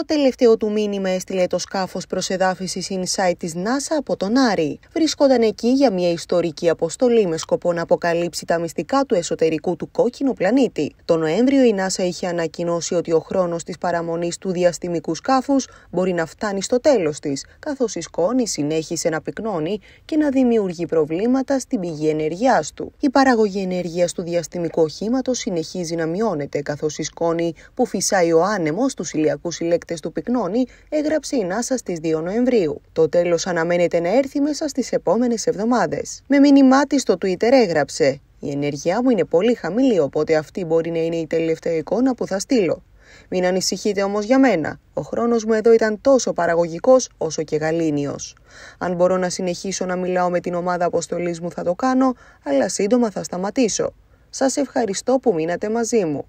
Το τελευταίο του μήνυμα έστειλε το σκάφος προ εδάφηση Insight της NASA από τον Άρη. Βρισκόταν εκεί για μια ιστορική αποστολή με σκοπό να αποκαλύψει τα μυστικά του εσωτερικού του κόκκινου πλανήτη. Το Νοέμβριο η NASA είχε ανακοινώσει ότι ο χρόνος της παραμονής του διαστημικού σκάφους μπορεί να φτάνει στο τέλος της, καθώς η σκόνη συνέχισε να πυκνώνει και να δημιουργεί προβλήματα στην πηγή ενέργειάς του. Η παραγωγή ενέργειας του διαστημικού οχήματος συνεχίζει να μειώνεται, καθώς η σκόνη που φυσάει ο άνεμος του ηλιακούς ηλεκτρικούς χάρτε του Πυκνώνη έγραψε η ΝΑΣΑ στι 2 Νοεμβρίου. Το τέλος αναμένεται να έρθει μέσα στις επόμενες εβδομάδες. Με μήνυμά της στο Twitter έγραψε: Η ενέργειά μου είναι πολύ χαμηλή, οπότε αυτή μπορεί να είναι η τελευταία εικόνα που θα στείλω. Μην ανησυχείτε όμως για μένα. Ο χρόνος μου εδώ ήταν τόσο παραγωγικός όσο και γαλήνιος. Αν μπορώ να συνεχίσω να μιλάω με την ομάδα αποστολής μου, θα το κάνω, αλλά σύντομα θα σταματήσω. Σας ευχαριστώ που μείνατε μαζί μου.